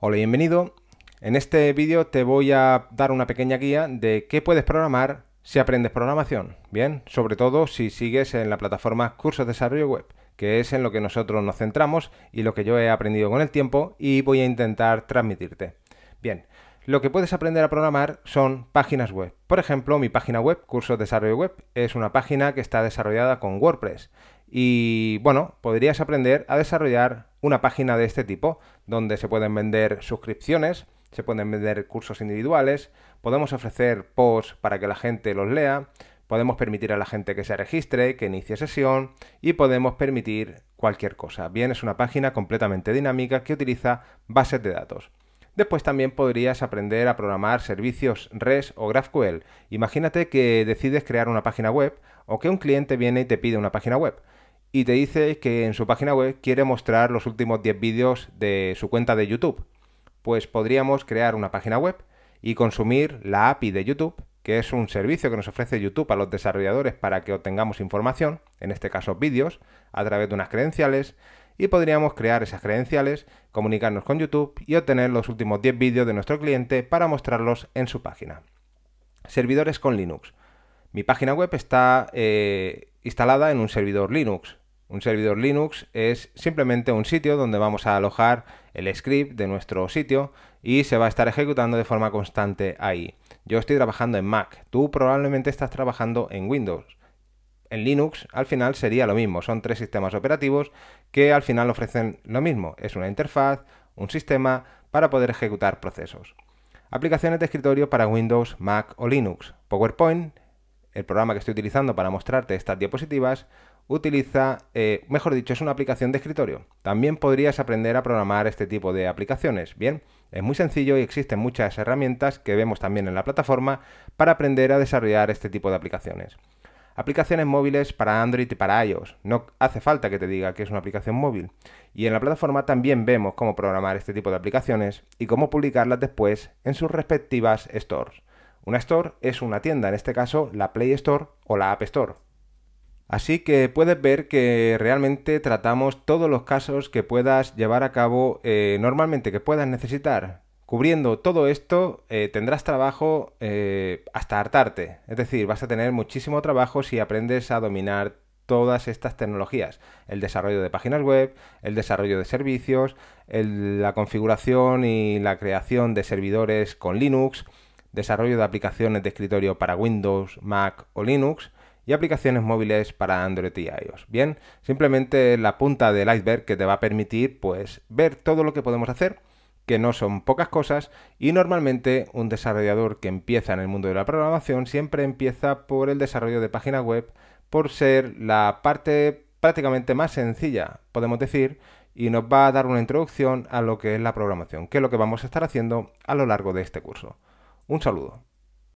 Hola y bienvenido. En este vídeo te voy a dar una pequeña guía de qué puedes programar si aprendes programación, ¿bien? Sobre todo si sigues en la plataforma Cursos de Desarrollo Web, que es en lo que nosotros nos centramos y lo que yo he aprendido con el tiempo y voy a intentar transmitirte. Bien, lo que puedes aprender a programar son páginas web. Por ejemplo, mi página web, Cursos de Desarrollo Web, es una página que está desarrollada con WordPress. Y bueno, podrías aprender a desarrollar una página de este tipo, donde se pueden vender suscripciones, se pueden vender cursos individuales, podemos ofrecer posts para que la gente los lea, podemos permitir a la gente que se registre, que inicie sesión y podemos permitir cualquier cosa. Bien, es una página completamente dinámica que utiliza bases de datos. Después también podrías aprender a programar servicios REST o GraphQL. Imagínate que decides crear una página web o que un cliente viene y te pide una página web y te dice que en su página web quiere mostrar los últimos 10 vídeos de su cuenta de YouTube. Pues podríamos crear una página web y consumir la API de YouTube, que es un servicio que nos ofrece YouTube a los desarrolladores para que obtengamos información, en este caso vídeos, a través de unas credenciales, y podríamos crear esas credenciales, comunicarnos con YouTube y obtener los últimos 10 vídeos de nuestro cliente para mostrarlos en su página. Servidores con Linux. Mi página web está eh, instalada en un servidor Linux. Un servidor Linux es simplemente un sitio donde vamos a alojar el script de nuestro sitio y se va a estar ejecutando de forma constante ahí. Yo estoy trabajando en Mac, tú probablemente estás trabajando en Windows. En Linux al final sería lo mismo, son tres sistemas operativos que al final ofrecen lo mismo, es una interfaz, un sistema para poder ejecutar procesos. Aplicaciones de escritorio para Windows, Mac o Linux, PowerPoint, el programa que estoy utilizando para mostrarte estas diapositivas, utiliza, eh, mejor dicho, es una aplicación de escritorio. También podrías aprender a programar este tipo de aplicaciones. Bien, es muy sencillo y existen muchas herramientas que vemos también en la plataforma para aprender a desarrollar este tipo de aplicaciones. Aplicaciones móviles para Android y para iOS. No hace falta que te diga que es una aplicación móvil. Y en la plataforma también vemos cómo programar este tipo de aplicaciones y cómo publicarlas después en sus respectivas stores. Una store es una tienda, en este caso la Play Store o la App Store. Así que puedes ver que realmente tratamos todos los casos que puedas llevar a cabo eh, normalmente, que puedas necesitar. Cubriendo todo esto eh, tendrás trabajo eh, hasta hartarte, es decir, vas a tener muchísimo trabajo si aprendes a dominar todas estas tecnologías. El desarrollo de páginas web, el desarrollo de servicios, la configuración y la creación de servidores con Linux, desarrollo de aplicaciones de escritorio para Windows, Mac o Linux y aplicaciones móviles para Android y iOS. Bien, simplemente la punta del iceberg que te va a permitir pues ver todo lo que podemos hacer que no son pocas cosas y normalmente un desarrollador que empieza en el mundo de la programación siempre empieza por el desarrollo de página web por ser la parte prácticamente más sencilla, podemos decir, y nos va a dar una introducción a lo que es la programación, que es lo que vamos a estar haciendo a lo largo de este curso. Un saludo.